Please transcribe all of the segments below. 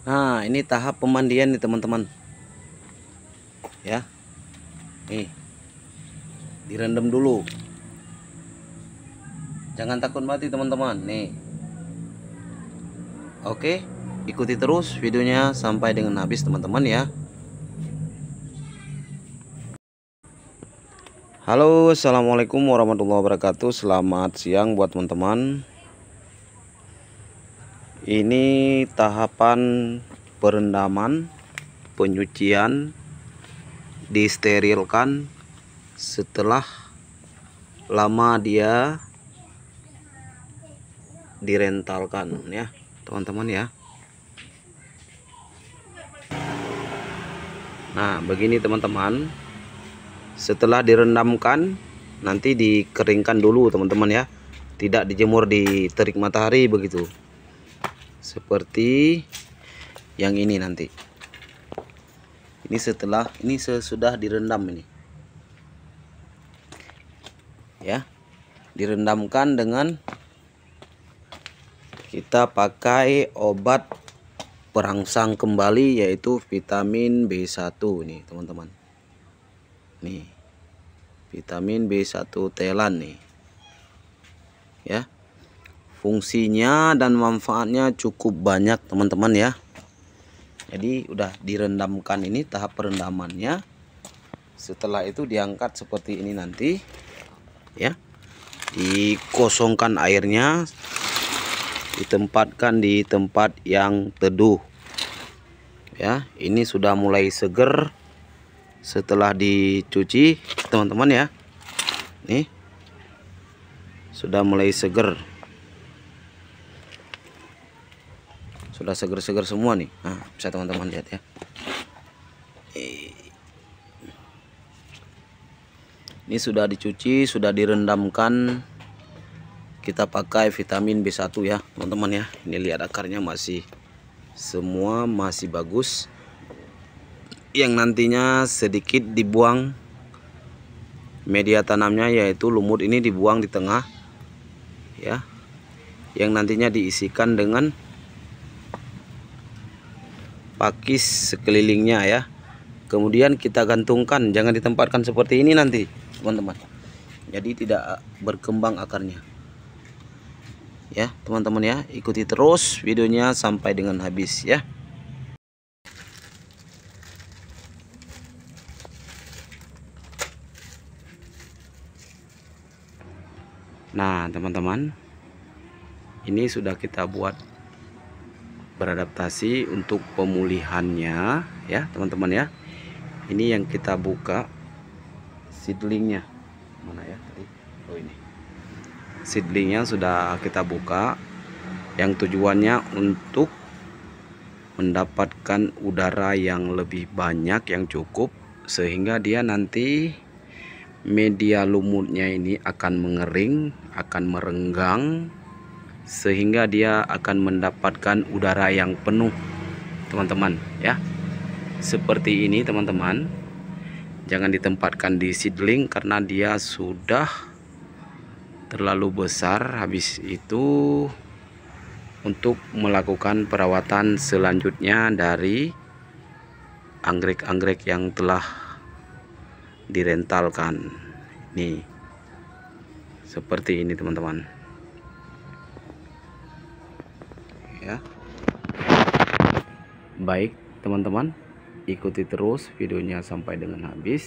Nah, ini tahap pemandian nih, teman-teman. Ya. Nih. Direndam dulu. Jangan takut mati, teman-teman. Nih. Oke, ikuti terus videonya sampai dengan habis, teman-teman ya. Halo, Assalamualaikum warahmatullahi wabarakatuh Selamat siang buat teman-teman ini tahapan perendaman penyucian disterilkan setelah lama dia direntalkan ya teman-teman ya nah begini teman-teman setelah direndamkan nanti dikeringkan dulu teman-teman ya tidak dijemur di terik matahari begitu seperti yang ini nanti ini setelah ini sesudah direndam ini ya direndamkan dengan kita pakai obat perangsang kembali yaitu vitamin B1 nih teman-teman nih vitamin B1 telan nih ya fungsinya dan manfaatnya cukup banyak teman-teman ya jadi udah direndamkan ini tahap perendamannya setelah itu diangkat seperti ini nanti ya dikosongkan airnya ditempatkan di tempat yang teduh ya ini sudah mulai seger setelah dicuci teman-teman ya nih sudah mulai seger udah seger-seger semua nih nah, bisa teman-teman lihat ya ini sudah dicuci sudah direndamkan kita pakai vitamin B1 ya teman-teman ya ini lihat akarnya masih semua masih bagus yang nantinya sedikit dibuang media tanamnya yaitu lumut ini dibuang di tengah ya yang nantinya diisikan dengan pakis sekelilingnya ya kemudian kita gantungkan jangan ditempatkan seperti ini nanti teman-teman jadi tidak berkembang akarnya ya teman-teman ya ikuti terus videonya sampai dengan habis ya nah teman-teman ini sudah kita buat beradaptasi untuk pemulihannya ya teman-teman ya ini yang kita buka seedlingnya mana ya tadi oh ini seedlingnya sudah kita buka yang tujuannya untuk mendapatkan udara yang lebih banyak yang cukup sehingga dia nanti media lumutnya ini akan mengering akan merenggang sehingga dia akan mendapatkan udara yang penuh teman-teman ya seperti ini teman-teman jangan ditempatkan di seedling karena dia sudah terlalu besar habis itu untuk melakukan perawatan selanjutnya dari anggrek-anggrek yang telah direntalkan nih seperti ini teman-teman ya baik teman-teman ikuti terus videonya sampai dengan habis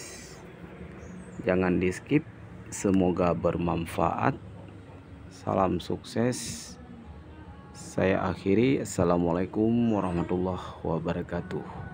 jangan di skip semoga bermanfaat salam sukses saya akhiri assalamualaikum warahmatullahi wabarakatuh